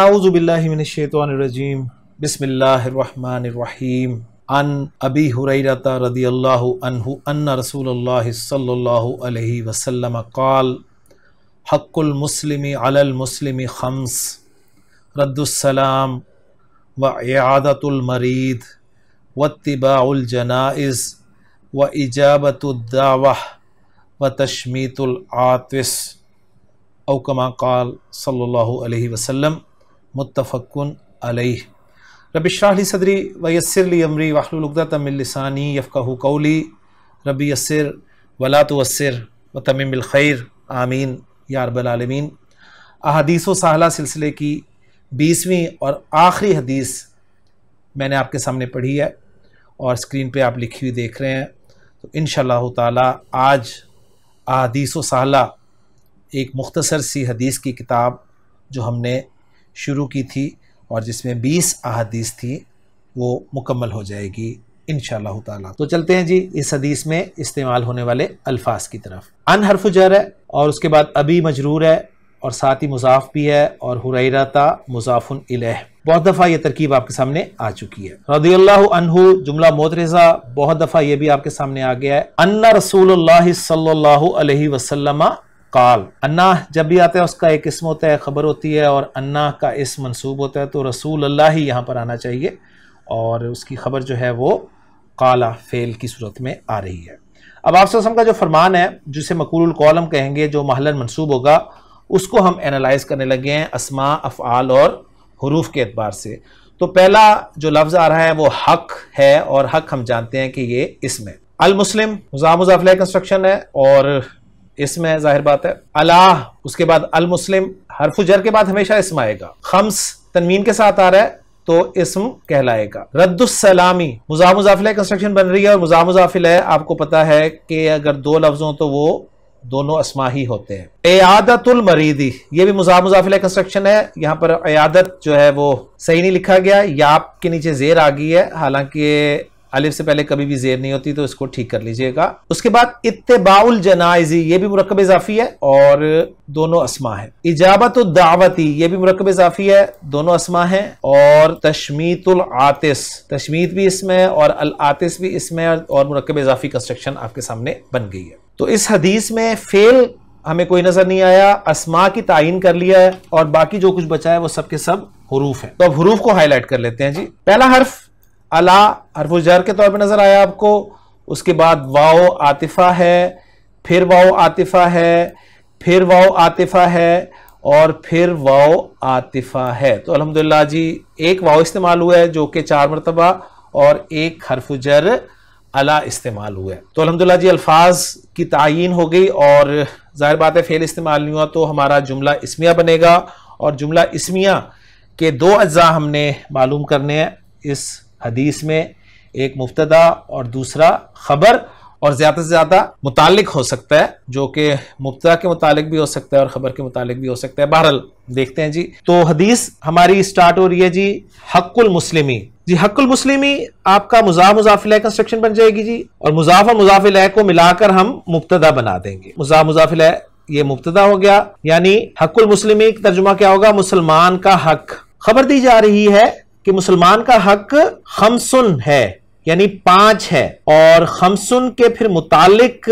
أعوذ بالله من الشيطان الرجيم بسم الله الرحمن الرحيم عن أبي هريرة رضي الله عنه أن رسول الله صلى الله عليه وسلم قال حق المسلم على المسلم خمس رد السلام وإعادة المريض واتباع الجنائز وإجابة الدعوة وتشميت العاطس أو كما قال صلى الله عليه وسلم متفقن علیہ رب شاہ لی صدری ویسر لی امری وحلو العقدا من لسانی یفقا قولی ربی یسر ولا توسر وتمم الخیر آمین یا رب العالمین احادیث و صاحلہ سلسلے کی بیسویں اور آخری حدیث میں نے آپ کے سامنے پڑھی ہے اور اسکرین پہ آپ لکھی ہوئی دیکھ رہے ہیں تو ان شاء اللہ تعالیٰ آج احادیث و صاح ایک مختصر سی حدیث کی کتاب جو ہم نے شروع کی تھی اور جس میں بیس احادیث تھی وہ مکمل ہو جائے گی ان شاء اللہ تو چلتے ہیں جی اس حدیث میں استعمال ہونے والے الفاظ کی طرف ان حرف جر ہے اور اس کے بعد ابھی مجرور ہے اور ساتھ ہی مضاف بھی ہے اور حریرہ تا مزاف الہ بہت دفعہ یہ ترکیب آپ کے سامنے آ چکی ہے رضی اللہ عنہ جملہ مود رضا بہت دفعہ یہ بھی آپ کے سامنے آ گیا ہے انہ رسول اللہ صلی اللہ علیہ وسلم کال انا جب بھی آتا ہے اس کا ایک اسم ہوتا ہے خبر ہوتی ہے اور انا کا اسم منصوب ہوتا ہے تو رسول اللہ ہی یہاں پر آنا چاہیے اور اس کی خبر جو ہے وہ کالا فیل کی صورت میں آ رہی ہے اب آپ سے جو فرمان ہے جسے مقول القولم کہیں گے جو محلن منصوب ہوگا اس کو ہم انالائز کرنے لگے ہیں اسما افعال اور حروف کے اعتبار سے تو پہلا جو لفظ آ رہا ہے وہ حق ہے اور حق ہم جانتے ہیں کہ یہ اسم ہے المسلم کنسٹرکشن ہے اور ظاہر بات ہے اللہ اس کے بعد المسلم کے بعد ہمیشہ اسم آئے گا خمس کے ساتھ آ رہا ہے تو اسم کہلائے گا رد السلامی کنسٹرکشن بن رہی ہے اور مضافلہ آپ کو پتا ہے کہ اگر دو لفظوں تو وہ دونوں اسما ہی ہوتے ہیں عیادت المریدی یہ بھی مضافلہ کنسٹرکشن ہے یہاں پر عیادت جو ہے وہ صحیح نہیں لکھا گیا یا آپ کے نیچے زیر آ گئی ہے حالانکہ الف سے پہلے کبھی بھی زیر نہیں ہوتی تو اس کو ٹھیک کر لیجئے گا اس کے بعد اتباع الجنائزی یہ بھی مرکب اضافی ہے اور دونوں اسما ہیں اجابت الدعوتی یہ بھی مرکب اضافی ہے دونوں اسما ہیں اور تشمیت العاتس تشمیت بھی اس میں اور العاتس بھی اس میں اور مرکب اضافی کنسٹرکشن آپ کے سامنے بن گئی ہے تو اس حدیث میں فیل ہمیں کوئی نظر نہیں آیا اسما کی تعین کر لیا ہے اور باقی جو کچھ بچا ہے وہ سب کے سب حروف ہیں تو اب حروف کو ہائی لائٹ کر لیتے ہیں جی پہلا حرف الا حرف جر کے طور پہ نظر آیا آپ کو اس کے بعد واؤ آتفہ ہے پھر واؤ آتفہ ہے پھر واؤ آتفہ ہے اور پھر واؤ آتفہ ہے تو الحمدللہ جی ایک واؤ استعمال ہوا ہے جو کہ چار مرتبہ اور ایک حرف جر الا استعمال ہوا ہے تو الحمدللہ جی الفاظ کی تعین ہو گئی اور ظاہر بات ہے فیل استعمال نہیں ہوا تو ہمارا جملہ اسمیہ بنے گا اور جملہ اسمیہ کے دو اجزاء ہم نے معلوم کرنے ہیں اس حدیث میں ایک مفتہ اور دوسرا خبر اور زیادہ سے زیادہ متعلق ہو سکتا ہے جو کہ مبتدا کے متعلق بھی ہو سکتا ہے اور خبر کے متعلق بھی ہو سکتا ہے بہرحال دیکھتے ہیں جی تو حدیث ہماری اسٹارٹ ہو رہی ہے جی حق المسلمی جی حق المسلمی آپ کا مضاف مضاف علیہ کنسٹرکشن بن جائے گی جی اور مضاف اور مضاف علیہ کو ملا کر ہم مبتدا بنا دیں گے مضاف مضاف علیہ یہ مبتدا ہو گیا یعنی حق المسلمی ترجمہ کیا ہوگا مسلمان کا حق خبر دی جا رہی ہے کہ مسلمان کا حق خمسن ہے یعنی پانچ ہے اور خمسن کے پھر متعلق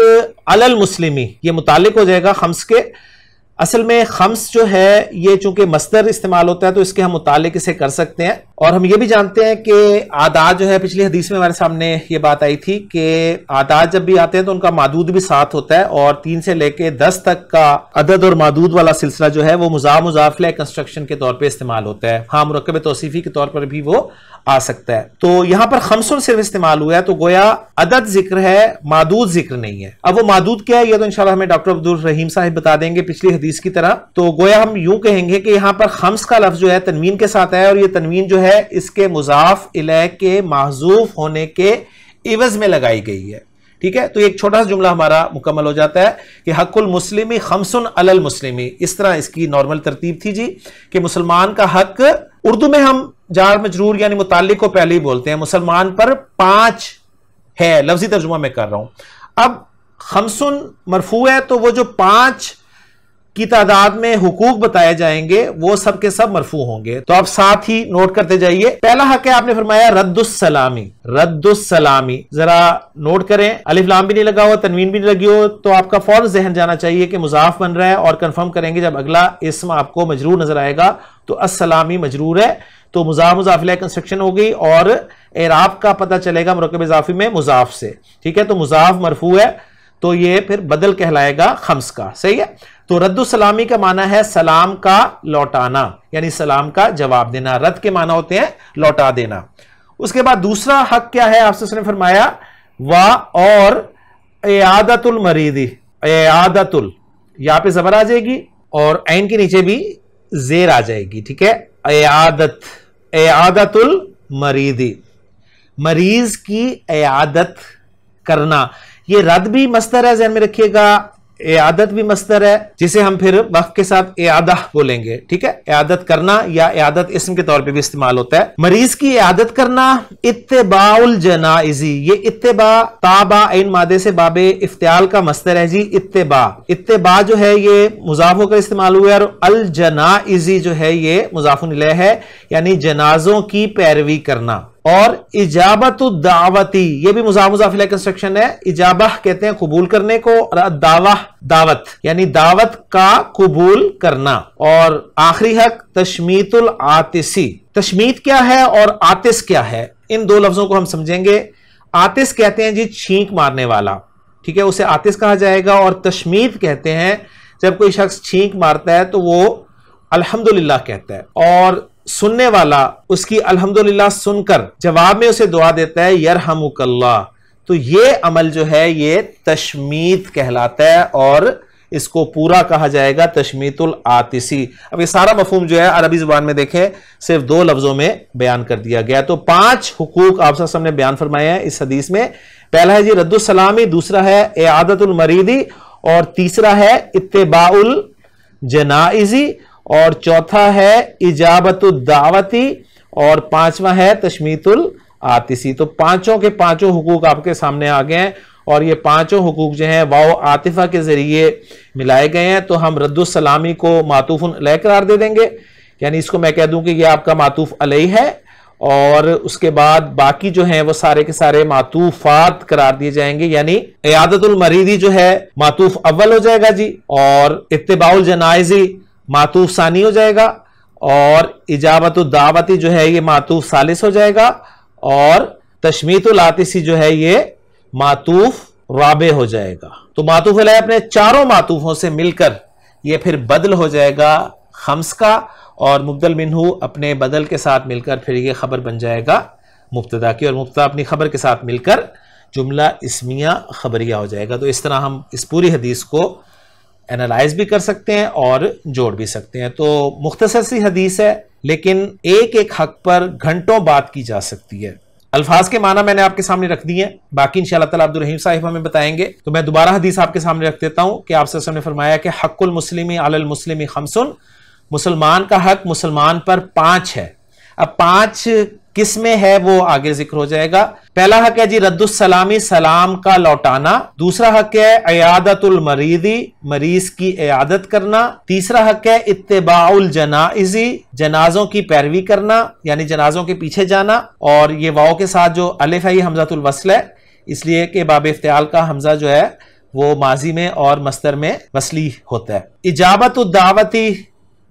الل مسلم یہ متعلق ہو جائے گا خمس کے اصل میں خمس جو ہے یہ چونکہ مصدر استعمال ہوتا ہے تو اس کے ہم متعلق اسے کر سکتے ہیں اور ہم یہ بھی جانتے ہیں کہ آداد جو ہے پچھلی حدیث میں ہمارے سامنے یہ بات آئی تھی کہ آداد جب بھی آتے ہیں تو ان کا مادود بھی ساتھ ہوتا ہے اور تین سے لے کے دس تک کا عدد اور مادود والا سلسلہ جو ہے وہ مزاح مضافلہ کنسٹرکشن کے طور پہ استعمال ہوتا ہے ہاں مرکب توصیفی کے طور پر بھی وہ آ سکتا ہے تو یہاں پر خمسن صرف استعمال ہوا ہے تو گویا عدد ذکر ہے مادود ذکر نہیں ہے اب وہ مادود کیا ہے یہ تو انشاءاللہ ہمیں ڈاکٹر عبدالرحیم صاحب بتا دیں گے پچھلی حدیث کی طرح تو گویا ہم یوں کہیں گے کہ یہاں پر خمس کا لفظ جو ہے تنوین کے ساتھ ہے اور یہ تنوین جو ہے اس کے مضاف علیہ کے محضوف ہونے کے عوض میں لگائی گئی ہے ٹھیک ہے تو ایک چھوٹا سا جملہ ہمارا مکمل ہو جاتا ہے کہ حق المسلمی خمسن علی المسلمی اس طرح اس کی نارمل ترتیب تھی جی کہ مسلمان کا حق اردو میں ہم جار مجرور یعنی متعلق کو پہلے ہی بولتے ہیں مسلمان پر پانچ ہے لفظی ترجمہ میں کر رہا ہوں اب خمسن مرفوع ہے تو وہ جو پانچ کی تعداد میں حقوق بتائے جائیں گے وہ سب کے سب مرفوع ہوں گے تو آپ ساتھ ہی نوٹ کرتے جائیے پہلا حق ہے آپ نے فرمایا رد السلامی رد السلامی ذرا نوٹ کریں لام بھی نہیں لگا ہو تنوین بھی نہیں لگی ہو تو آپ کا فوراً ذہن جانا چاہیے کہ مضاف بن رہا ہے اور کنفرم کریں گے جب اگلا اسم آپ کو مجرور نظر آئے گا تو السلامی مجرور ہے تو مضاف مضاف مزاف کنسٹرکشن ہو گئی اور اعراب کا پتہ چلے گا مرکب اضافی میں مضاف سے ٹھیک ہے تو مضاف مرفوع ہے تو یہ پھر بدل کہلائے گا خمس کا صحیح ہے تو رد السلامی کا معنی ہے سلام کا لوٹانا یعنی سلام کا جواب دینا رد کے معنی ہوتے ہیں لوٹا دینا اس کے بعد دوسرا حق کیا ہے آپ سے اعادت ال یہاں پہ زبر آ جائے گی اور این کے نیچے بھی زیر آ جائے گی ٹھیک ہے اعادت اعادت المریدی مریض کی اعادت کرنا یہ رد بھی مستر ہے ذہن میں رکھیے گا اعادت بھی مستر ہے جسے ہم پھر وقت کے ساتھ اعادہ بولیں گے ٹھیک ہے اعادت کرنا یا اعادت اسم کے طور پہ بھی استعمال ہوتا ہے مریض کی اعادت کرنا اتباع الجنائزی یہ تابع تابا مادے سے باب افتیال کا مستر ہے جی اتباع اتباع جو ہے یہ مضاف ہو کر استعمال ہوا ہے اور الجنائزی جو ہے یہ مضاف نلے ہے یعنی جنازوں کی پیروی کرنا اور اجابت الدعوتی یہ بھی کنسٹرکشن ہے اجابہ کہتے ہیں قبول کرنے کو اور دعوہ دعوت یعنی دعوت کا قبول کرنا اور آخری حق تشمیت العاتسی تشمیت کیا ہے اور آتس کیا ہے ان دو لفظوں کو ہم سمجھیں گے آتس کہتے ہیں جی چھینک مارنے والا ٹھیک ہے اسے آتس کہا جائے گا اور تشمیت کہتے ہیں جب کوئی شخص چھینک مارتا ہے تو وہ الحمدللہ کہتا ہے اور سننے والا اس کی الحمدللہ سن کر جواب میں اسے دعا دیتا ہے یرحمک اللہ تو یہ عمل جو ہے یہ تشمیت کہلاتا ہے اور اس کو پورا کہا جائے گا تشمیت العاتسی اب یہ سارا مفہوم جو ہے عربی زبان میں دیکھیں صرف دو لفظوں میں بیان کر دیا گیا تو پانچ حقوق آپ صاحب نے بیان فرمایا ہے اس حدیث میں پہلا ہے جی رد السلامی دوسرا ہے اعادت المریدی اور تیسرا ہے اتباع الجنائزی اور چوتھا ہے اجابت الدعوتی اور پانچواں ہے تشمیت العاطی تو پانچوں کے پانچوں حقوق آپ کے سامنے آ گئے ہیں اور یہ پانچوں حقوق جو ہیں واؤ آتفہ کے ذریعے ملائے گئے ہیں تو ہم رد السلامی کو معتوف علیہ قرار دے دیں گے یعنی اس کو میں کہہ دوں کہ یہ آپ کا معتوف علیہ ہے اور اس کے بعد باقی جو ہیں وہ سارے کے سارے معطوفات قرار دیے جائیں گے یعنی عیادت المریدی جو ہے معطوف اول ہو جائے گا جی اور اتباع الجنائزی معطوف ثانی ہو جائے گا اور اجابت الدعوتی جو ہے یہ معطوف سالس ہو جائے گا اور تشمیت الاتسی جو ہے یہ معطوف رابع ہو جائے گا تو ماتوف علیہ اپنے چاروں معطوفوں سے مل کر یہ پھر بدل ہو جائے گا خمس کا اور مبدل منہو اپنے بدل کے ساتھ مل کر پھر یہ خبر بن جائے گا مبتدا کی اور مبتدا اپنی خبر کے ساتھ مل کر جملہ اسمیہ خبریہ ہو جائے گا تو اس طرح ہم اس پوری حدیث کو بھی کر سکتے ہیں اور جوڑ بھی سکتے ہیں تو مختصر سی حدیث ہے لیکن ایک ایک حق پر گھنٹوں بات کی جا سکتی ہے الفاظ کے معنی میں نے آپ کے سامنے رکھ دی ہیں باقی ان شاء اللہ تعالیٰ عبدالرحیم صاحب ہمیں بتائیں گے تو میں دوبارہ حدیث آپ کے سامنے رکھ دیتا ہوں کہ آپ سے نے فرمایا کہ حق المسلم المسلم خمسن مسلمان کا حق مسلمان پر پانچ ہے اب پانچ کس میں ہے وہ آگے ذکر ہو جائے گا پہلا حق ہے جی رد السلامی سلام کا لوٹانا دوسرا حق ہے عیادت المریضی مریض کی عیادت کرنا تیسرا حق ہے اتباع الجنازی جنازوں کی پیروی کرنا یعنی جنازوں کے پیچھے جانا اور یہ واؤ کے ساتھ جو ہے یہ حمزت الوصل ہے اس لیے کہ باب افتعال کا حمزہ جو ہے وہ ماضی میں اور مستر میں وصلی ہوتا ہے اجابت الدعوتی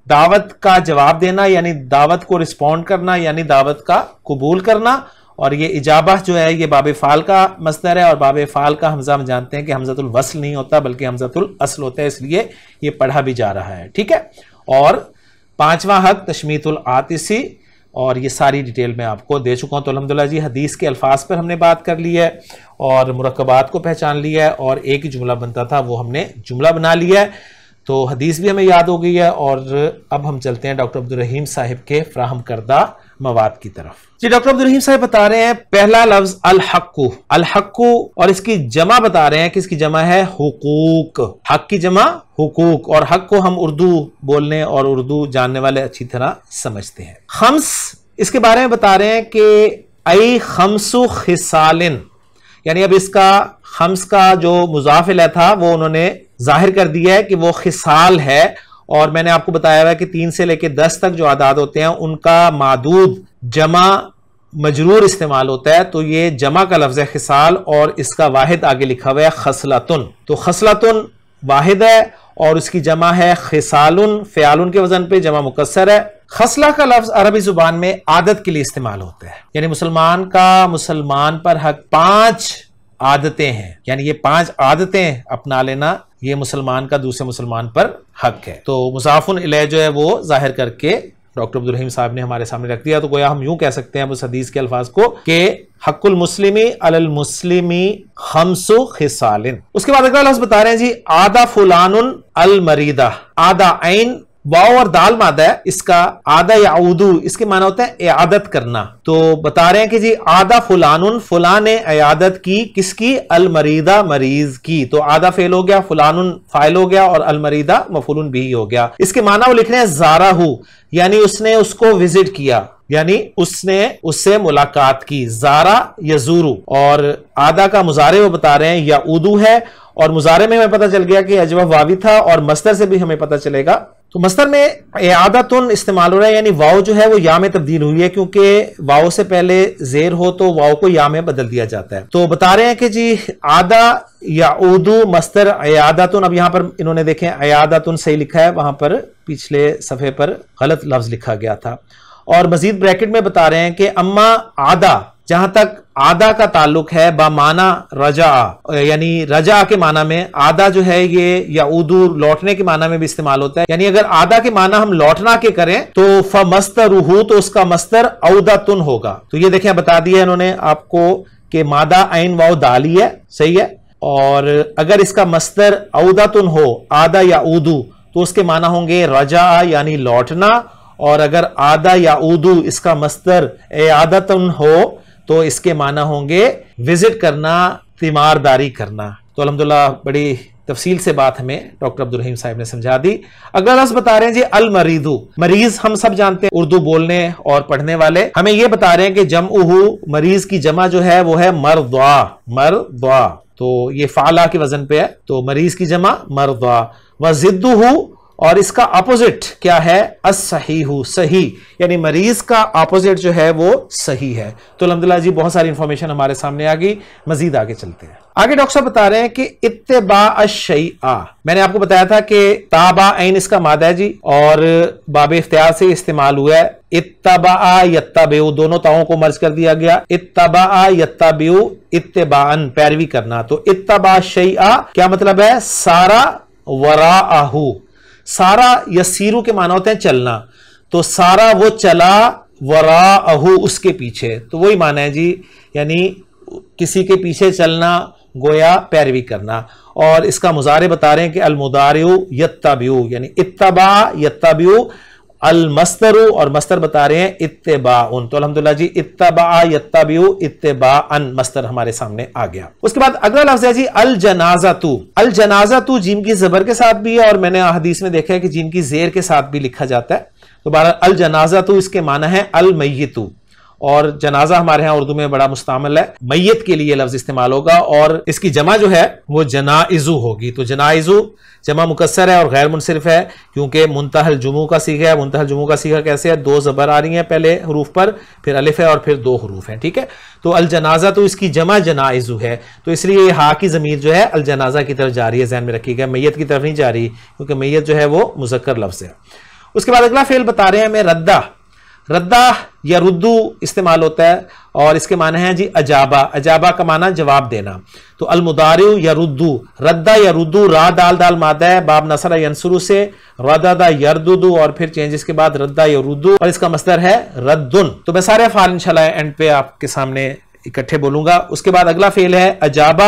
دعوت کا جواب دینا یعنی دعوت کو رسپونڈ کرنا یعنی دعوت کا قبول کرنا اور یہ اجابہ جو ہے یہ باب فعال کا مستر ہے اور باب فال کا حمزہ ہم جانتے ہیں کہ حمزت الوصل نہیں ہوتا بلکہ حمزرۃ الاصل ہوتا ہے اس لیے یہ پڑھا بھی جا رہا ہے ٹھیک ہے اور پانچواں حد تشمیت العاتسی اور یہ ساری ڈیٹیل میں آپ کو دے چکا ہوں تو الحمدللہ جی حدیث کے الفاظ پر ہم نے بات کر لی ہے اور مرکبات کو پہچان لی ہے اور ایک جملہ بنتا تھا وہ ہم نے جملہ بنا لیا ہے تو حدیث بھی ہمیں یاد ہو گئی ہے اور اب ہم چلتے ہیں ڈاکٹر عبدالرحیم صاحب کے فراہم کردہ مواد کی طرف جی ڈاکٹر عبدالرحیم صاحب بتا رہے ہیں پہلا لفظ الحق الحق اور اس کی جمع بتا رہے ہیں کہ اس کی جمع ہے حقوق حق کی جمع حقوق اور حق کو ہم اردو بولنے اور اردو جاننے والے اچھی طرح سمجھتے ہیں خمس اس کے بارے میں بتا رہے ہیں کہ ای خمس خسالن یعنی اب اس کا خمس کا جو ہے تھا وہ انہوں نے ظاہر کر دیا ہے کہ وہ خسال ہے اور میں نے آپ کو بتایا ہوا کہ تین سے لے کے دس تک جو اعداد ہوتے ہیں ان کا معدود جمع مجرور استعمال ہوتا ہے تو یہ جمع کا لفظ ہے خسال اور اس کا واحد آگے لکھا ہوا ہے خسلاتن تو خسلتن واحد ہے اور اس کی جمع ہے خسالن فیالن کے وزن پہ جمع مقصر ہے خسلہ کا لفظ عربی زبان میں عادت کے لیے استعمال ہوتا ہے یعنی مسلمان کا مسلمان پر حق پانچ عادتیں ہیں یعنی یہ پانچ عادتیں اپنا لینا یہ مسلمان کا دوسرے مسلمان پر حق ہے تو مضافن علیہ جو ہے وہ ظاہر کر کے ڈاکٹر عبدالرحیم صاحب نے ہمارے سامنے رکھ دیا تو گویا ہم یوں کہہ سکتے ہیں اس حدیث کے الفاظ کو کہ حق المسلمی علی المسلمی خمس خسالن اس کے بعد اگر الفاظ بتا رہے ہیں جی آدھا فلان المریدہ آدھا عین واؤ اور دال مادہ ہے اس کا آدھا یا اودو اس کے معنی ہوتا ہے اعادت کرنا تو بتا رہے ہیں کہ جی آدھا فلان فلاں نے عیادت کی کس کی المریدہ مریض کی تو آدھا فیل ہو گیا فلان فائل ہو گیا اور المریدہ مفلون بھی ہو گیا اس کے معنی وہ لکھ رہے ہیں زارہ ہو یعنی اس نے اس کو وزٹ کیا یعنی اس نے اس سے ملاقات کی زارا یا زورو اور آدھا کا مظاہرے وہ بتا رہے ہیں یا اودو ہے اور مظاہرے میں ہمیں پتہ چل گیا کہ اجوا واوی تھا اور مستر سے بھی ہمیں پتہ چلے گا تو مستر میں اعادت استعمال ہو رہا ہے یعنی واؤ جو ہے وہ یا میں تبدیل ہوئی ہے کیونکہ واؤ سے پہلے زیر ہو تو واؤ کو یا میں بدل دیا جاتا ہے تو بتا رہے ہیں کہ جی آدھا یا اردو مستر ایادا اب یہاں پر انہوں نے دیکھیں ایادا صحیح لکھا ہے وہاں پر پچھلے صفحے پر غلط لفظ لکھا گیا تھا اور مزید بریکٹ میں بتا رہے ہیں کہ اما آدھا جہاں تک آدھا کا تعلق ہے بامانا رجا یعنی رجا کے معنی میں آدھا جو ہے یہ یا ادور لوٹنے کے معنی میں بھی استعمال ہوتا ہے یعنی اگر آدھا کے معنی ہم لوٹنا کے کریں تو فر تو اس کا مستر اودا تن ہوگا تو یہ دیکھیں بتا دیا انہوں نے آپ کو کہ مادہ عین واؤ دالی ہے صحیح ہے اور اگر اس کا مستر اودا تن ہو آدھا یا ادو تو اس کے معنی ہوں گے رجا یعنی لوٹنا اور اگر آدھا یا ادو اس کا مستر آدھا تن ہو تو اس کے معنی ہوں گے وزٹ کرنا تیمارداری کرنا تو الحمدللہ بڑی تفصیل سے بات ہمیں ڈاکٹر عبد الرحیم صاحب نے سمجھا دی اگر لفظ بتا رہے ہیں جی المریدو مریض ہم سب جانتے ہیں اردو بولنے اور پڑھنے والے ہمیں یہ بتا رہے ہیں کہ جم اہو مریض کی جمع جو ہے وہ ہے مر دعا تو یہ فعلا کے وزن پہ ہے تو مریض کی جمع مر وزدہو اور اس کا اپوزٹ کیا ہے اہی ہو یعنی مریض کا اپوزٹ جو ہے وہ صحیح ہے تو الحمدللہ جی بہت ساری انفارمیشن ہمارے سامنے آ گئی مزید آگے چلتے ہیں آگے ڈاکٹر صاحب بتا رہے ہیں کہ اتبا الشیعہ میں نے آپ کو بتایا تھا کہ تابع این اس کا مادہ ہے جی اور باب اختیار سے استعمال ہوا ہے اتبا یتبعو دونوں تاؤں کو مرض کر دیا گیا اتبا یتبعو یتاب اتبا پیروی کرنا تو اتبا شیعہ کیا مطلب ہے سارا وراہو سارا یسیرو کے معنی ہوتے ہیں چلنا تو سارا وہ چلا ورا اہو اس کے پیچھے تو وہی معنی ہے جی یعنی کسی کے پیچھے چلنا گویا پیروی کرنا اور اس کا مظاہرے بتا رہے ہیں کہ المدارو یتبیو یعنی اتبا یتبیو المستر اور مستر بتا رہے ہیں اتباع اتباع اتباع ان تو الحمدللہ جی مستر ہمارے سامنے آ گیا اس کے بعد اگلا لفظ ہے جی الجنازتو تو الجنازہ تو کی زبر کے ساتھ بھی ہے اور میں نے حدیث میں دیکھا ہے کہ جیم کی زیر کے ساتھ بھی لکھا جاتا ہے تو بارہ الجنازہ تو اس کے معنی ہے المیتو اور جنازہ ہمارے ہاں اردو میں بڑا مستعمل ہے میت کے لیے لفظ استعمال ہوگا اور اس کی جمع جو ہے وہ جنائزو ہوگی تو جنائزو جمع مکسر ہے اور غیر منصرف ہے کیونکہ منتحل الجموں کا سیکھا ہے منتحل الجموں کا سیکھا کیسے ہے دو زبر آ رہی ہیں پہلے حروف پر پھر الف ہے اور پھر دو حروف ہیں ٹھیک ہے تو الجنازہ تو اس کی جمع جنائزو ہے تو اس لیے یہ ہا کی ضمیر جو ہے الجنازہ کی طرف جاری ہے ذہن میں رکھی گیا میت کی طرف نہیں جا رہی کیونکہ میت جو ہے وہ مذکر لفظ ہے اس کے بعد اگلا فعل بتا رہے ہیں ہمیں ردہ ردا یا ردو استعمال ہوتا ہے اور اس کے معنی ہیں جی اجابا اجابہ کا معنی جواب دینا تو المدارو یا ردو ردا یا ردو را دال دال مادہ ہے باب ینسرو سے ردا دا یردو اور پھر چینجز کے بعد ردا یا ردو اور اس کا مصدر ہے ردن تو میں سارے افعال ہے اینڈ پہ آپ کے سامنے اکٹھے بولوں گا اس کے بعد اگلا فیل ہے اجابا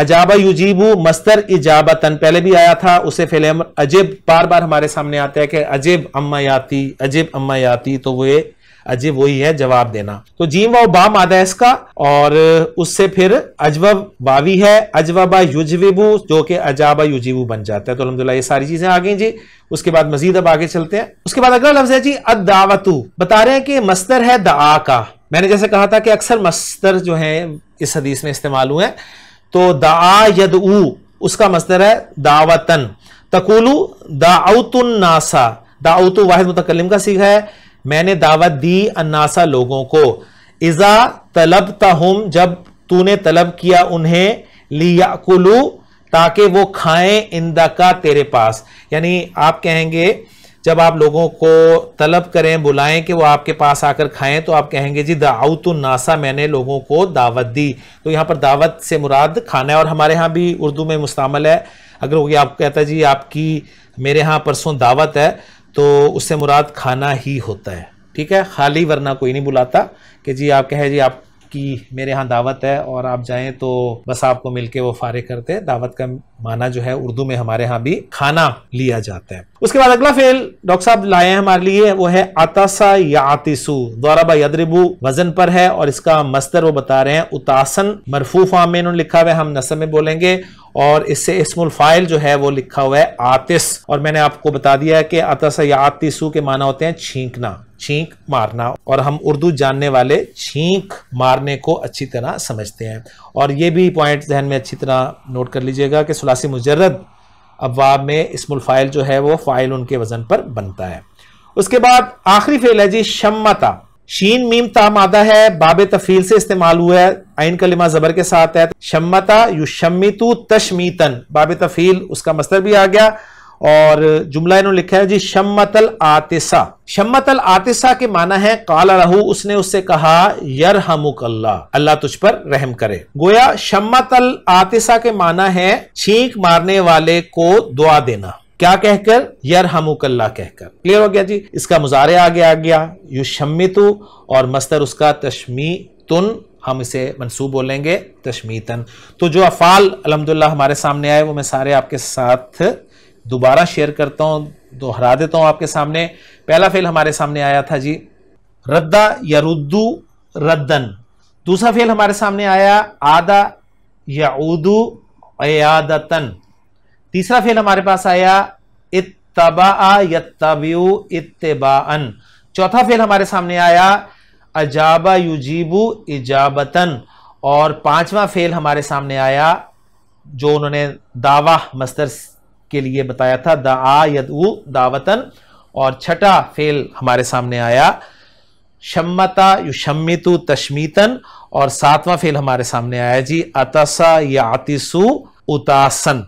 اجابا مستر اجابا تن پہلے بھی آیا تھا اسے اجیب بار بار ہمارے سامنے آتا ہے کہ اجیب اما یاتی عجیب اما یاتی تو وہ وہی ہے جواب دینا تو جیم با مادہ اس کا اور اس سے پھر اجوب باوی ہے اجواب جو کہ اجابا یوجیبو بن جاتا ہے تو الحمدللہ یہ ساری چیزیں آگئیں جی اس کے بعد مزید اب آگے چلتے ہیں اس کے بعد اگلا لفظ ہے جی دعوتو بتا رہے ہیں کہ مستر ہے دعا کا میں نے جیسے کہا تھا کہ اکثر مستر جو ہیں اس حدیث میں استعمال ہوئے ہیں تو دا اس کا مستر ہے دعوتن تقولو دعوت الناسا دعوت واحد متکلم کا سیکھا ہے میں نے دعوت دی الناسا لوگوں کو اذا طلبتہم جب تو نے طلب کیا انہیں لیاکلو تاکہ وہ کھائیں اندکا کا تیرے پاس یعنی آپ کہیں گے جب آپ لوگوں کو طلب کریں بلائیں کہ وہ آپ کے پاس آ کر کھائیں تو آپ کہیں گے جی دعوت الناسا میں نے لوگوں کو دعوت دی تو یہاں پر دعوت سے مراد کھانا ہے اور ہمارے ہاں بھی اردو میں مستعمل ہے اگر وہ آپ کہتا ہے جی آپ کی میرے ہاں پرسوں دعوت ہے تو اس سے مراد کھانا ہی ہوتا ہے ٹھیک ہے خالی ورنہ کوئی نہیں بلاتا کہ جی آپ جی آپ کی میرے ہاں دعوت ہے اور آپ جائیں تو بس آپ کو مل کے وہ فارغ کرتے دعوت کا معنی جو ہے اردو میں ہمارے ہاں بھی کھانا لیا جاتا ہے اس کے بعد اگلا فعل ڈاکٹر صاحب لائے ہیں ہمارے لیے وہ ہے اتاسا یا آتیسو دوارا با وزن پر ہے اور اس کا مستر وہ بتا رہے ہیں اتاسن مرفو فارم میں انہوں نے لکھا ہوا ہے ہم نسر میں بولیں گے اور اس سے اسم الفائل جو ہے وہ لکھا ہوا ہے آتس اور میں نے آپ کو بتا دیا ہے کہ آتس یا آتیسو کے معنی ہوتے ہیں چھینکنا چھینک مارنا اور ہم اردو جاننے والے چھینک مارنے کو اچھی طرح سمجھتے ہیں اور یہ بھی پوائنٹ ذہن میں اچھی طرح نوٹ کر لیجئے گا کہ سلاسی مجرد ابواب میں اسم الفائل جو ہے وہ فائل ان کے وزن پر بنتا ہے اس کے بعد آخری فعل ہے جی شمتہ شین میم تا مادہ ہے باب تفیل سے استعمال ہوا ہے آئین کلمہ زبر کے ساتھ ہے شمتا یو شمیتو تشمیتن باب تفیل اس کا مستر بھی آ گیا اور جملہ انہوں نے لکھا ہے جی شمت العتصا شمت الآسا کے معنی ہے کالا رہو اس نے اس سے کہا یرحمک اللہ اللہ تجھ پر رحم کرے گویا شمت الآسا کے معنی ہے چھینک مارنے والے کو دعا دینا کیا کہہ کر یرحمک اللہ کہہ کر کلیئر ہو گیا جی اس کا مظاہرے آگے آ گیا یو شمیتو اور مستر اس کا تشمی تن ہم اسے منصوب بولیں گے تشمیتن تو جو افعال الحمدللہ ہمارے سامنے آئے وہ میں سارے آپ کے ساتھ دوبارہ شیئر کرتا ہوں دوہرا دیتا ہوں آپ کے سامنے پہلا فعل ہمارے سامنے آیا تھا جی ردا یا ردو ردن دوسرا فعل ہمارے سامنے آیا آدا یا عیادتن تیسرا فیل ہمارے پاس آیا اتبا یتبیو اتبا ان چوتھا فیل ہمارے سامنے آیا اجابا یجیبو اجابتن اور پانچواں فیل ہمارے سامنے آیا جو انہوں نے دعویٰ مستر کے لیے بتایا تھا دعا یدعو دعوتن اور چھٹا فیل ہمارے سامنے آیا شمتا یشمیتو تشمیتن اور ساتواں فیل ہمارے سامنے آیا جی اتسا اتاسن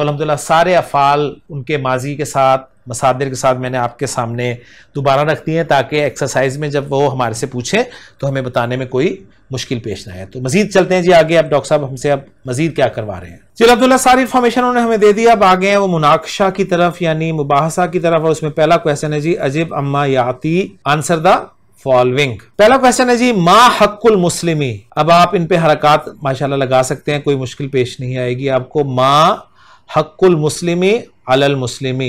تو الحمدللہ سارے افعال ان کے ماضی کے ساتھ مسادر کے ساتھ میں نے آپ کے سامنے دوبارہ رکھ دی ہیں تاکہ ایکسرسائز میں جب وہ ہمارے سے پوچھیں تو ہمیں بتانے میں کوئی مشکل پیش نہ ہے تو مزید چلتے ہیں جی آگے اب ڈاکٹر صاحب ہم سے اب مزید کیا کروا رہے ہیں جی عبداللہ ساری انفارمیشن انہوں نے ہمیں دے دی اب آگے ہیں وہ مناقشہ کی طرف یعنی مباحثہ کی طرف اور اس میں پہلا کوشچن ہے جی عجیب اما یاتی آنسر دا فالونگ پہلا کوشچن ہے جی ما حق المسلمی اب آپ ان پہ حرکات ماشاءاللہ لگا سکتے ہیں کوئی مشکل پیش نہیں آئے گی آپ کو ما حق المسلم المسلم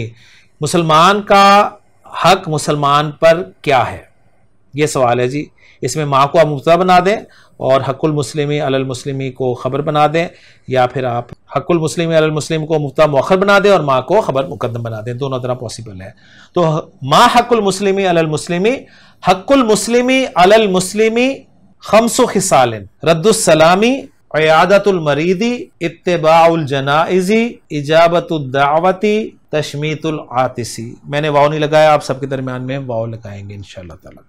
مسلمان کا حق مسلمان پر کیا ہے یہ سوال ہے جی اس میں ماں کو آپ مبتدا بنا دیں اور حق المسلم المسلم کو خبر بنا دیں یا پھر آپ حق المسلم المسلم کو مبتدا مؤخر بنا دیں اور ماں کو خبر مقدم بنا دیں دونوں طرح پاسبل ہے تو ماں حق المسلم المسلم حق المسلم المسلم خمس و خالم رد السلامی عیادت المریدی اتباع الجنائزی اجابت الدعوتی تشمیت العاطسی मैंने वाव नहीं लगाया आप सबके दरमियान में वाव लगाएंगे इनशाला ताला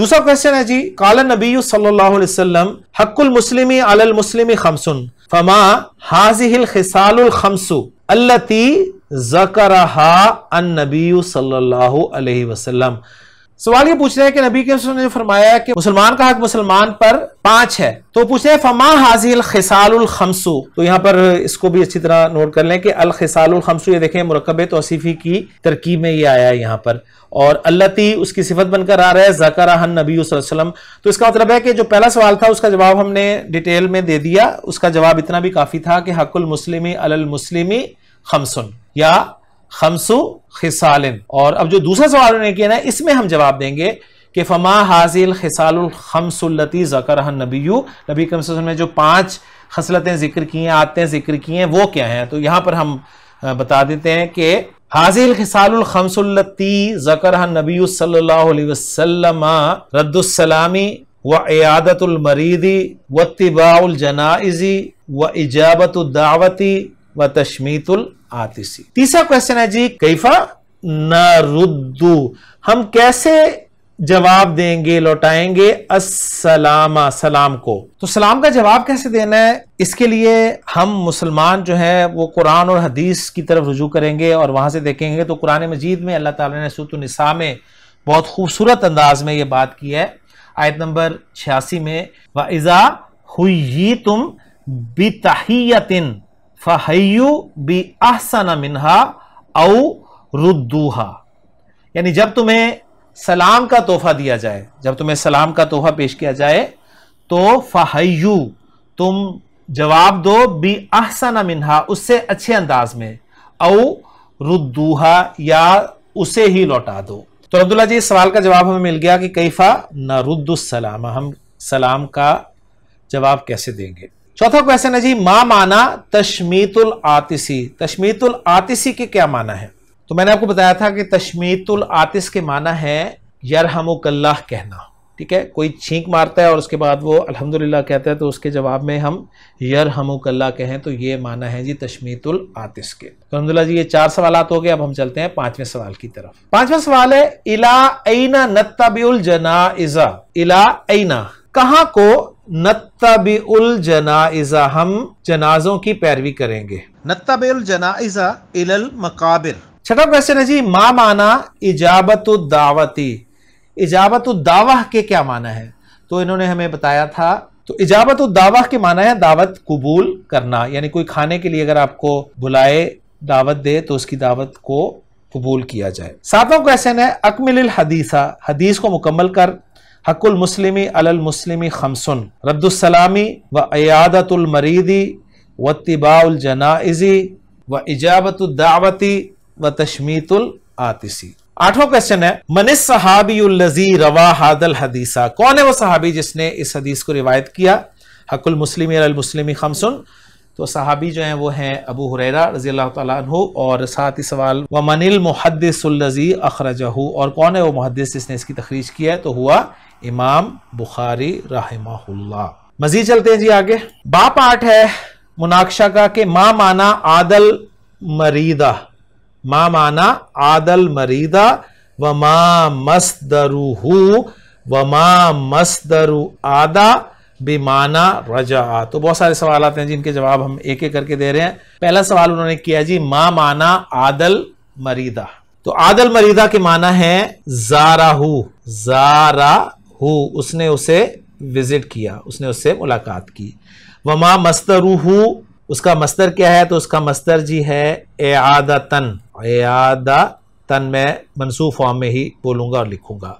दूसरा क्वेश्चन है जी काला नबी सल्लल्लाहु अलैहि वसल्लम हक्कुल मुस्लिमी अलल मुस्लिमी खमसुन फमा हाजिहिल खिसालुल खमसु अल्लती जकरहा अन नबी सल्लल्लाहु अलैहि वसल्लम سوال یہ پوچھ رہے ہیں کہ نبی نے فرمایا کہ مسلمان کا حق مسلمان پر پانچ ہے تو پوچھ رہے ہیں فما حاضی الخصال الخمسو تو یہاں پر اس کو بھی اچھی طرح نوٹ کر لیں کہ الخصال الخمسو یہ دیکھیں توصیفی کی ترکیب میں یہ آیا ہے یہاں پر اور اللہ تی اس کی صفت بن کر آ رہا ہے ہن نبی صلی اللہ علیہ وسلم تو اس کا مطلب ہے کہ جو پہلا سوال تھا اس کا جواب ہم نے ڈیٹیل میں دے دیا اس کا جواب اتنا بھی کافی تھا کہ حق المسلمی المسلمی خمسن یا خمسو خسال اور اب جو دوسرا سوال نے کیا نا اس میں ہم جواب دیں گے کہ فما حاضل خسال الخمس التی ذکر اح نبی نبی کم سے کم نے جو پانچ خسلتیں ذکر کی ہیں آتیں ذکر کی ہیں وہ کیا ہیں تو یہاں پر ہم بتا دیتے ہیں کہ حاضل خسال الخمس التی صلی اللہ علیہ وسلم رد السلامی و عیادت المریدی و طباء الجنازی و اجابت الدعوتی و تشمیت ال آتی سی تیسرا کوشچن ہے جی کیفا نردو ہم کیسے جواب دیں گے لوٹائیں گے السلام سلام کو تو سلام کا جواب کیسے دینا ہے اس کے لیے ہم مسلمان جو ہیں وہ قرآن اور حدیث کی طرف رجوع کریں گے اور وہاں سے دیکھیں گے تو قرآن مجید میں اللہ تعالیٰ نے سورت النساء میں بہت خوبصورت انداز میں یہ بات کی ہے آیت نمبر 86 میں وَإِذَا ہوئی تم فحیو بی احسن منہا او ردوہا یعنی جب تمہیں سلام کا تحفہ دیا جائے جب تمہیں سلام کا تحفہ پیش کیا جائے تو فحیو تم جواب دو بی احسن منہا اس سے اچھے انداز میں او ردوہا یا اسے ہی لوٹا دو تو عبداللہ جی اس سوال کا جواب ہمیں مل گیا کہ کیفا نہ رود السلام ہم سلام کا جواب کیسے دیں گے چوتھا کوشچن ہے جی ماں مانا تشمیت العاتسی تشمیت العاتسی کے کیا مانا ہے تو میں نے آپ کو بتایا تھا کہ تشمیت کے ہے یرحمک اللہ کہنا ٹھیک ہے کوئی چھینک مارتا ہے اور اس کے بعد وہ الحمدللہ کہتا ہے تو اس کے جواب میں ہم اللہ کہیں تو یہ مانا ہے جی تشمیت کے تو الحمدللہ جی یہ چار سوالات ہو گئے اب ہم چلتے ہیں پانچویں سوال کی طرف پانچواں سوال ہے الا اینا نتبی جنا الا اینا کہاں کو نتب الجنازہ ہم جنازوں کی پیروی کریں گے نتب الجنازہ المقابر چھٹا جی ما مانا اجابت الدعوتی اجابت الدعوہ کے کیا مانا ہے تو انہوں نے ہمیں بتایا تھا تو اجابت الدعوہ کے مانا ہے دعوت قبول کرنا یعنی کوئی کھانے کے لیے اگر آپ کو بلائے دعوت دے تو اس کی دعوت کو قبول کیا جائے ساتواں کوشچن ہے اکمل الحدیثہ حدیث کو مکمل کر حق المسلمی علی المسلمی خمسن رد السلامی و عیادت المریدی و اتباع الجنائزی و اجابت الدعوتی و تشمیت العاتسی آٹھوں کوشچن ہے من صحابی الزی روا حاد الحدیثہ کون ہے وہ صحابی جس نے اس حدیث کو روایت کیا حق المسلمی علی المسلمی خمسن تو صحابی جو ہیں وہ ہیں ابو حریرہ رضی اللہ تعالیٰ عنہ اور ساتھی سوال وَمَنِ الْمُحَدِّسُ الَّذِي أَخْرَجَهُ اور کون ہے وہ محدث جس نے اس کی تخریج کیا ہے تو ہوا امام بخاری رحمہ اللہ مزید چلتے ہیں جی آگے با آٹ ہے مناقشہ کا کہ ماں مانا آدل مریدہ ماں مانا آدل مریدہ وما مصدرو وما درو مس آدا بیمانا رجا تو بہت سارے سوال آتے ہیں جن کے جواب ہم ایک ایک کر کے دے رہے ہیں پہلا سوال انہوں نے کیا جی ماں مانا آدل مریدہ تو آدل مریدہ کے معنی ہے زارہو زارا ہو اس نے اسے وزٹ کیا اس نے اس سے ملاقات کی وما مستر ہو اس کا مستر کیا ہے تو اس کا مستر جی ہے اعادہ تن اعادہ تن میں منصوب فارم میں ہی بولوں گا اور لکھوں گا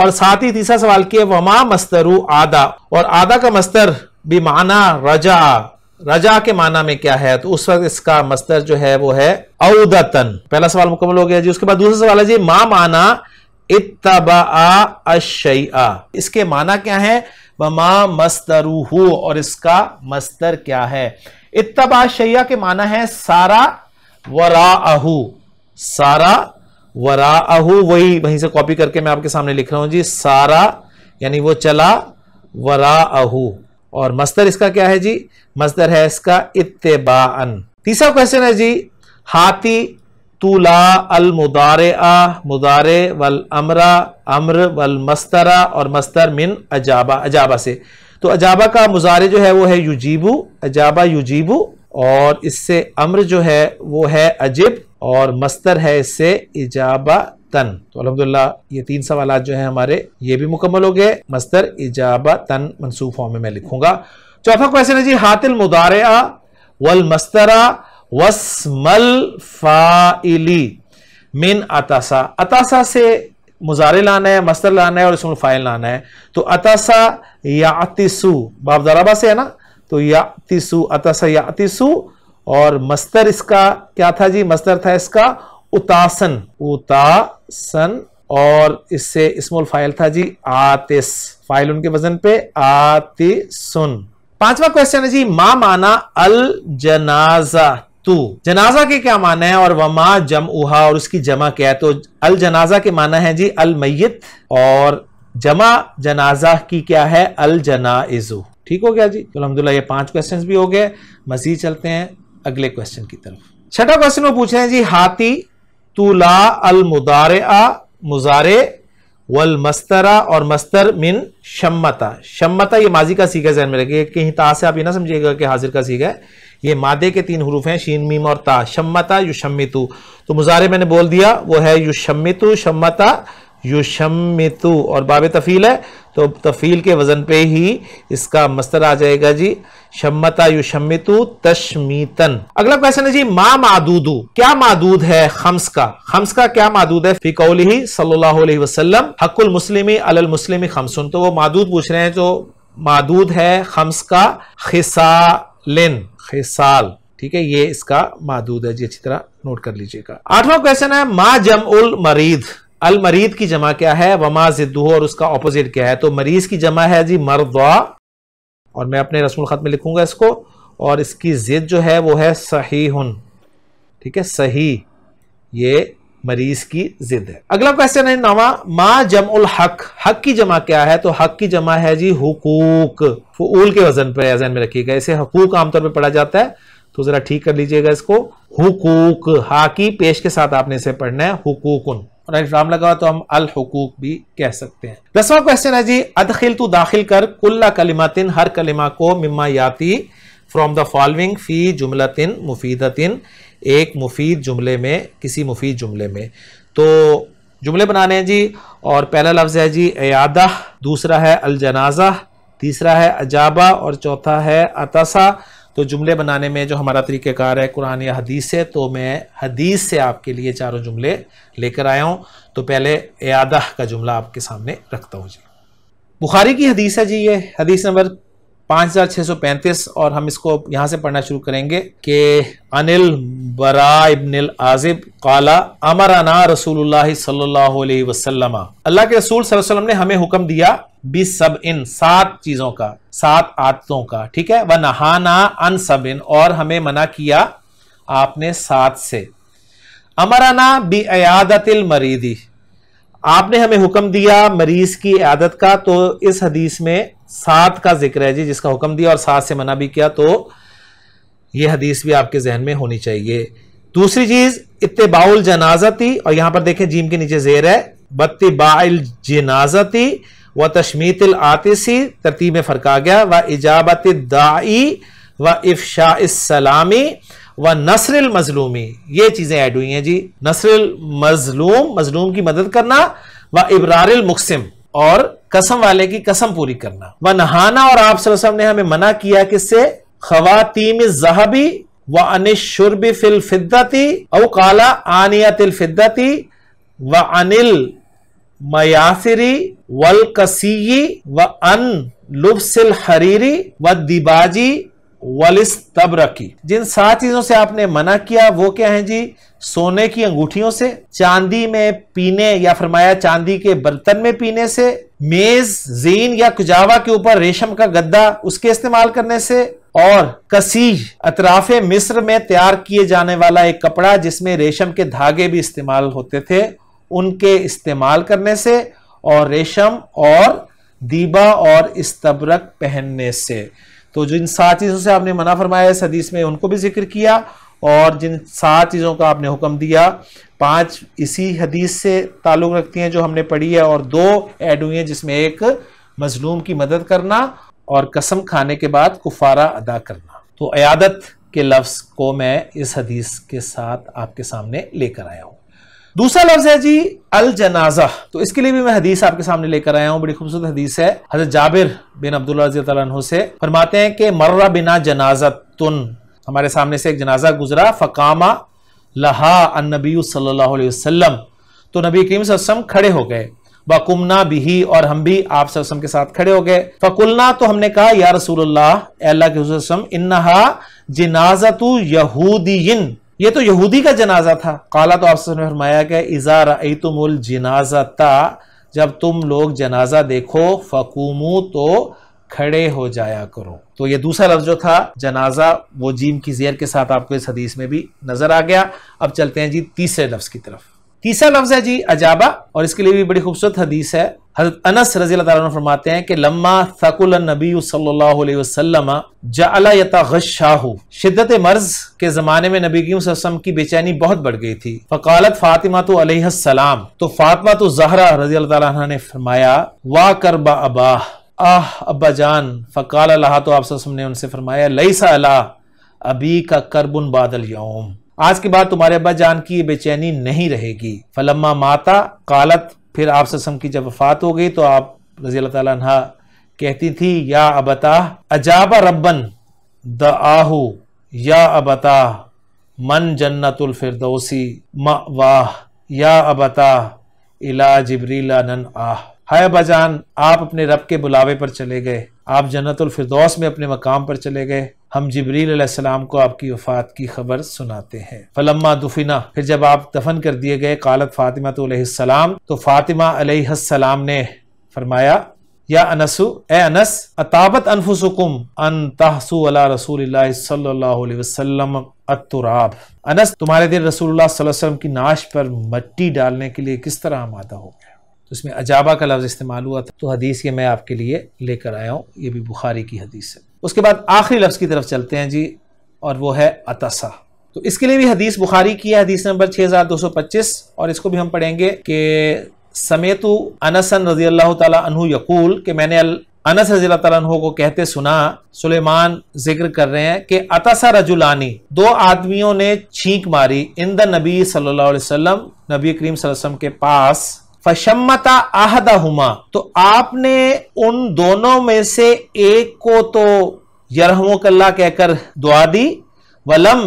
اور ساتھ ہی تیسرا سوال کیا وما مسترو آدھا اور آدھا کا مستر بھی معنی رجا رجا کے معنی میں کیا ہے تو اس وقت اس کا مستر جو ہے وہ ہے اودتن تن پہلا سوال مکمل ہو گیا جی اس کے بعد دوسرا سوال ہے جی ماں معنی اتبا اشیا اس کے معنی کیا ہے مستر اور اس کا مستر کیا ہے اتبا شیا کے معنی ہے سارا ورا اہو سارا وراحو وہی وہیں سے کاپی کر کے میں آپ کے سامنے لکھ رہا ہوں جی سارا یعنی وہ چلا ورا اہو اور مستر اس کا کیا ہے جی مستر ہے اس کا اتباعن تیسرا کوشچن ہے جی ہاتھی تلا المدار آ مدارے ول امرا امر والمسترا اور مستر من اجابا اجابا سے تو اجابا کا مزارے جو ہے وہ ہے یوجیبو اجابا اور اس سے امر جو ہے وہ ہے اجب اور مستر ہے اس سے اجابا تن تو الحمد للہ یہ تین سوالات جو ہیں ہمارے یہ بھی مکمل ہو گئے مستر اجابا تن منسوخ فارم میں میں لکھوں گا چوتھا کوشچن ہے جی ہات المدارے والمسترہ مسترا وسمل فا مین آتاسا اتاسا سے مظاہرے لانا ہے مستر لانا ہے اور اسم الفائل لانا ہے تو اتاسا یابا سے ہے نا تو اور مستر اس کا کیا تھا جی مستر تھا اس کا اتاسن اتاسن اور اس سے اسم الفائل تھا جی آتِس فائل ان کے وزن پہ آتِسُن پانچواں کوشچن ہے جی ما مانا الجنازہ تو جنازہ کے کیا معنی ہے اور وما جم اوہا اور اس کی جمع کیا ہے تو الجنازہ کے معنی ہے جی المیت اور جمع جنازہ کی کیا ہے ٹھیک ہو گیا جی تو الحمدللہ یہ پانچ بھی ہو گئے مزید چلتے ہیں اگلے کی طرف چھٹا میں پوچھ رہے ہیں جی ہاتھی المدار مزارے والمسترا اور مستر من شمتا شمتا یہ ماضی کا سیکھا ذہن میں رکھے کہیں تا سے آپ یہ نہ گا کہ حاضر کا سیکھا یہ مادے کے تین حروف ہیں شین میم اور تا شمتا یشمتو تو مظاہرے میں نے بول دیا وہ ہے یشمتو شمتا یشمتو اور باب تفیل ہے تو تفیل کے وزن پہ ہی اس کا مستر آ جائے گا جی شمتا یشمتو تشمیتن اگلا کوشچن ہے جی ما معدودو کیا معدود ہے خمس کا خمس کا کیا معدود ہے فی ہی صلی اللہ علیہ وسلم حق المسلمی علی المسلمی خمسن تو وہ معدود پوچھ رہے ہیں جو معدود ہے خمس کا خسالن ٹھیک ہے یہ اس کا محدود جی، نوٹ کر لیجئے گا آٹھواں ہے ما جم المرید المرید کی جمع کیا ہے وما زدو اور اس کا اپوزٹ کیا ہے تو مریض کی جمع ہے جی مردا اور میں اپنے رسم الخط میں لکھوں گا اس کو اور اس کی زد جو ہے وہ ہے صحیح ٹھیک ہے صحیح یہ مریض کی زد ہے اگلا قیسٹن ہے نوہ ما جمع الحق حق کی جمع کیا ہے تو حق کی جمع ہے جی حقوق فعول کے وزن پر یہ ذہن میں رکھی گئے اسے حقوق عام طور پر پڑھا جاتا ہے تو ذرا ٹھیک کر لیجئے گا اس کو حقوق حاکی پیش کے ساتھ آپ نے اسے پڑھنا ہے حقوقن اور اگر فرام لگا تو ہم الحقوق بھی کہہ سکتے ہیں دسوہ قیسٹن ہے جی ادخل تو داخل کر کل کلماتن ہر کلمہ کو مما یاتی from the following فی جملتن مفیدتن ایک مفید جملے میں کسی مفید جملے میں تو جملے بنانے ہیں جی اور پہلا لفظ ہے جی ایادہ دوسرا ہے الجنازہ تیسرا ہے اجابہ اور چوتھا ہے اتسا تو جملے بنانے میں جو ہمارا طریقہ کار ہے قرآن یا حدیث سے تو میں حدیث سے آپ کے لیے چاروں جملے لے کر آیا ہوں تو پہلے ایادہ کا جملہ آپ کے سامنے رکھتا ہوں جی بخاری کی حدیث ہے جی یہ حدیث نمبر 5635 اور ہم اس کو یہاں سے پڑھنا شروع کریں گے کہ انل برا ابن العازب قالا امرانا رسول اللہ صلی اللہ علیہ وسلم اللہ کے رسول صلی اللہ علیہ وسلم نے ہمیں حکم دیا بی سب ان سات چیزوں کا سات عادتوں کا ٹھیک ہے و نہانا ان سب ان اور ہمیں منع کیا آپ نے سات سے امرانا بی عیادت المریدی آپ نے ہمیں حکم دیا مریض کی عادت کا تو اس حدیث میں سات کا ذکر ہے جی جس کا حکم دیا اور سات سے منع بھی کیا تو یہ حدیث بھی آپ کے ذہن میں ہونی چاہیے دوسری چیز اتباع الجنازتی اور یہاں پر دیکھیں جیم کے نیچے زیر ہے بتبا الجنازتی و تشمیت العاتسی ترتیب میں فرق آ گیا و اجابت دائی و افشا السلامی نسر المظلومی یہ چیزیں ایڈ ہوئی ہیں جی نسر المظلوم مظلوم کی مدد کرنا و ابرار المقسم اور قسم والے کی قسم پوری کرنا و نہانا اور آپ صلی اللہ علیہ وسلم نے ہمیں منع کیا کس سے خواتیم زہبی و ان شرب فی الفدتی او کالا آنیت الفدتی و انل میاسری ولکسی و ان لبس الحریری و دیباجی ولیس تبرک جن سات چیزوں سے آپ نے منع کیا وہ کیا ہیں جی سونے کی انگوٹھیوں سے چاندی میں پینے یا فرمایا چاندی کے برتن میں پینے سے میز زین یا کجاوا کے اوپر ریشم کا گدا اس کے استعمال کرنے سے اور کسی اطراف مصر میں تیار کیے جانے والا ایک کپڑا جس میں ریشم کے دھاگے بھی استعمال ہوتے تھے ان کے استعمال کرنے سے اور ریشم اور دیبا اور استبرک پہننے سے تو جن سات چیزوں سے آپ نے منع فرمایا اس حدیث میں ان کو بھی ذکر کیا اور جن سات چیزوں کا آپ نے حکم دیا پانچ اسی حدیث سے تعلق رکھتی ہیں جو ہم نے پڑھی ہے اور دو ایڈ ہوئی ہیں جس میں ایک مظلوم کی مدد کرنا اور قسم کھانے کے بعد کفارہ ادا کرنا تو عیادت کے لفظ کو میں اس حدیث کے ساتھ آپ کے سامنے لے کر آیا ہوں دوسرا لفظ ہے جی الجنازہ تو اس کے لیے بھی میں حدیث آپ کے سامنے لے کر آیا ہوں بڑی خوبصورت حدیث ہے حضرت جابر بن عبداللہ رضی اللہ عنہ سے فرماتے ہیں کہ مرہ بنا جنازہ تن ہمارے سامنے سے ایک جنازہ گزرا فقامہ لہا النبی صلی اللہ علیہ وسلم تو نبی کریم صلی اللہ علیہ وسلم کھڑے ہو گئے بکمنا بھی اور ہم بھی آپ صلی اللہ علیہ وسلم کے ساتھ کھڑے ہو گئے فکلنا تو ہم نے کہا یا رسول اللہ اے اللہ کے حضور وسلم انہا جنازت یہودی یہ تو یہودی کا جنازہ تھا کالا طور سے جب تم لوگ جنازہ دیکھو فکومو تو کھڑے ہو جایا کرو تو یہ دوسرا لفظ جو تھا جنازہ وہ جیم کی زیر کے ساتھ آپ کو اس حدیث میں بھی نظر آ گیا اب چلتے ہیں جی تیسرے لفظ کی طرف تیسرا لفظ ہے جی اجابہ اور اس کے لیے بھی بڑی خوبصورت حدیث ہے حضرت انس رضی اللہ تعالیٰ عنہ فرماتے ہیں کہ لما ثقل النبی صلی اللہ علیہ وسلم جعل یتغشاہو شدت مرض کے زمانے میں نبی کریم صلی اللہ علیہ وسلم کی بیچینی بہت بڑھ گئی تھی فقالت فاطمہ تو علیہ السلام تو فاطمہ تو زہرہ رضی اللہ تعالیٰ عنہ نے فرمایا وا کربا اباہ آہ ابا جان فقال اللہ تو آپ صلی اللہ علیہ وسلم نے ان سے فرمایا لیسا اللہ ابی کا کربن بادل یوم آج کے بعد تمہارے ابا جان کی بے چینی نہیں رہے گی فلما ماتا قالت پھر آپ سسم کی جب وفات ہو گئی تو آپ رضی اللہ تعالیٰ عنہ کہتی تھی یا ابتا عجاب دعاہو یا ابتا من جنت الفردوسی ماہ یا ابتا الا جبریلا نن آہ ہائے ابا جان آپ اپنے رب کے بلاوے پر چلے گئے آپ جنت الفردوس میں اپنے مقام پر چلے گئے ہم جبریل علیہ السلام کو آپ کی وفات کی خبر سناتے ہیں فلما دفنا پھر جب آپ دفن کر دیے گئے قالت فاطمہ تو علیہ السلام تو فاطمہ علیہ السلام نے فرمایا یا انسو اے انس انفسکم ان تحسو علی رسول اللہ اللہ صلی علیہ وسلم انس تمہارے دن رسول اللہ صلی اللہ علیہ وسلم کی ناش پر مٹی ڈالنے کے لیے کس طرح آمادہ ہو گیا اس میں عجابہ کا لفظ استعمال ہوا تھا تو حدیث یہ میں آپ کے لیے لے کر آیا ہوں یہ بھی بخاری کی حدیث ہے اس کے بعد آخری لفظ کی طرف چلتے ہیں جی اور وہ ہے اتسا تو اس کے لیے بھی حدیث بخاری کی ہے حدیث نمبر 6225 اور اس کو بھی ہم پڑھیں گے کہ سمیتو انسن رضی اللہ تعالیٰ عنہ یقول کہ میں نے انس رضی اللہ تعالیٰ عنہ کو کہتے سنا سلیمان ذکر کر رہے ہیں کہ اتسا رجلانی دو آدمیوں نے چھینک ماری ان نبی صلی اللہ علیہ وسلم نبی کریم صلی اللہ علیہ وسلم کے پاس فشمتا آہدہ تو آپ نے ان دونوں میں سے ایک کو تو اللہ کہہ کر دعا دی ولم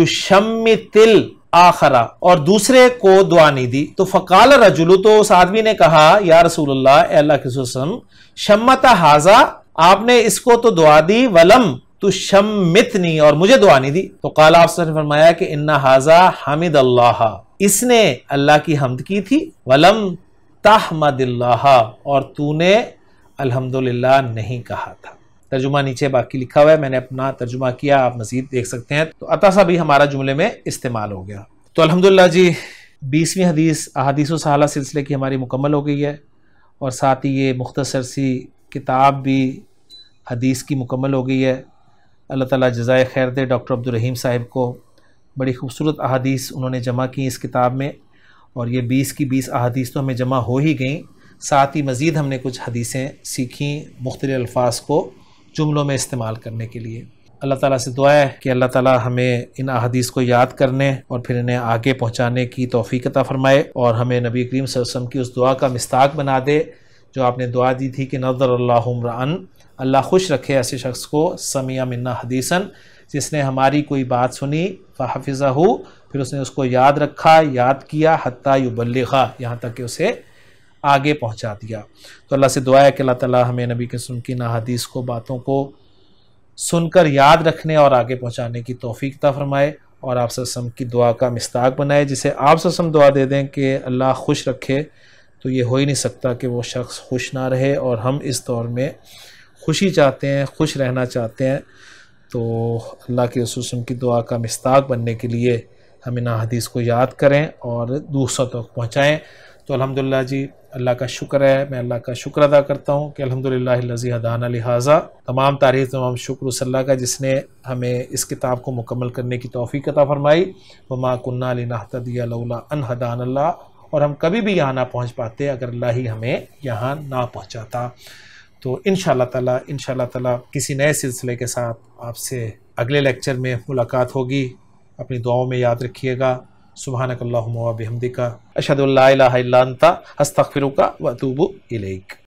یشمتل آخرا اور دوسرے کو دعا نہیں دی تو فقال رجلو تو اس آدمی نے کہا یا رسول اللہ اے اللہ کے وسلم شمتا حاضہ آپ نے اس کو تو دعا دی ولم تو شم متنی اور مجھے دعا نہیں دی تو قال آپ نے فرمایا کہ انا حاضا حامد اللہ اس نے اللہ کی حمد کی تھی ولم تحمد اللہ اور تو نے الحمدللہ نہیں کہا تھا ترجمہ نیچے باقی لکھا ہوا ہے میں نے اپنا ترجمہ کیا آپ مزید دیکھ سکتے ہیں تو عطا سا بھی ہمارا جملے میں استعمال ہو گیا تو الحمدللہ جی بیسویں حدیث احادیث و سالہ سلسلے کی ہماری مکمل ہو گئی ہے اور ساتھ ہی یہ مختصر سی کتاب بھی حدیث کی مکمل ہو گئی ہے اللہ تعالیٰ جزائے خیر دے ڈاکٹر عبدالرحیم صاحب کو بڑی خوبصورت احادیث انہوں نے جمع کی اس کتاب میں اور یہ بیس کی بیس احادیث تو ہمیں جمع ہو ہی گئیں ساتھ ہی مزید ہم نے کچھ حدیثیں سیکھیں مختلف الفاظ کو جملوں میں استعمال کرنے کے لیے اللہ تعالیٰ سے دعا ہے کہ اللہ تعالیٰ ہمیں ان احادیث کو یاد کرنے اور پھر انہیں آگے پہنچانے کی توفیق عطا فرمائے اور ہمیں نبی کریم صلی اللہ علیہ وسلم کی اس دعا کا مستاق بنا دے جو آپ نے دعا دی تھی کہ نظر اللہ عمران اللہ خوش رکھے ایسے شخص کو سمیع منا حدیثاً جس نے ہماری کوئی بات سنی فحفظہ ہو پھر اس نے اس کو یاد رکھا یاد کیا حتیٰ یبلغا یہاں تک کہ اسے آگے پہنچا دیا تو اللہ سے دعا ہے کہ اللہ تعالیٰ ہمیں نبی کے سن کی نہ حدیث کو باتوں کو سن کر یاد رکھنے اور آگے پہنچانے کی توفیق تا فرمائے اور آپ وسلم کی دعا کا مستاق بنائے جسے آپ وسلم دعا دے دیں کہ اللہ خوش رکھے تو یہ ہو ہی نہیں سکتا کہ وہ شخص خوش نہ رہے اور ہم اس دور میں خوشی چاہتے ہیں خوش رہنا چاہتے ہیں تو اللہ کے رسوسلم کی دعا کا مستاق بننے کے لیے ہم انہا حدیث کو یاد کریں اور دوسروں تک پہنچائیں تو الحمدللہ جی اللہ کا شکر ہے میں اللہ کا شکر ادا کرتا ہوں کہ الحمد للہ الزی حدان لہٰذا تمام تاریخ تمام شکر اس اللہ کا جس نے ہمیں اس کتاب کو مکمل کرنے کی توفیق عطا فرمائی وما ماں لنحتدی لولا ان حدان اللہ اور ہم کبھی بھی یہاں نہ پہنچ پاتے اگر اللہ ہی ہمیں یہاں نہ پہنچاتا تو ان شاء اللہ تعالیٰ ان شاء اللہ تعالیٰ کسی نئے سلسلے کے ساتھ آپ سے اگلے لیکچر میں ملاقات ہوگی اپنی دعاؤں میں یاد رکھیے گا سبحان اللہم اللہ بحمدکا کا اللہ اللہ الا فرو کا وطوب و الیک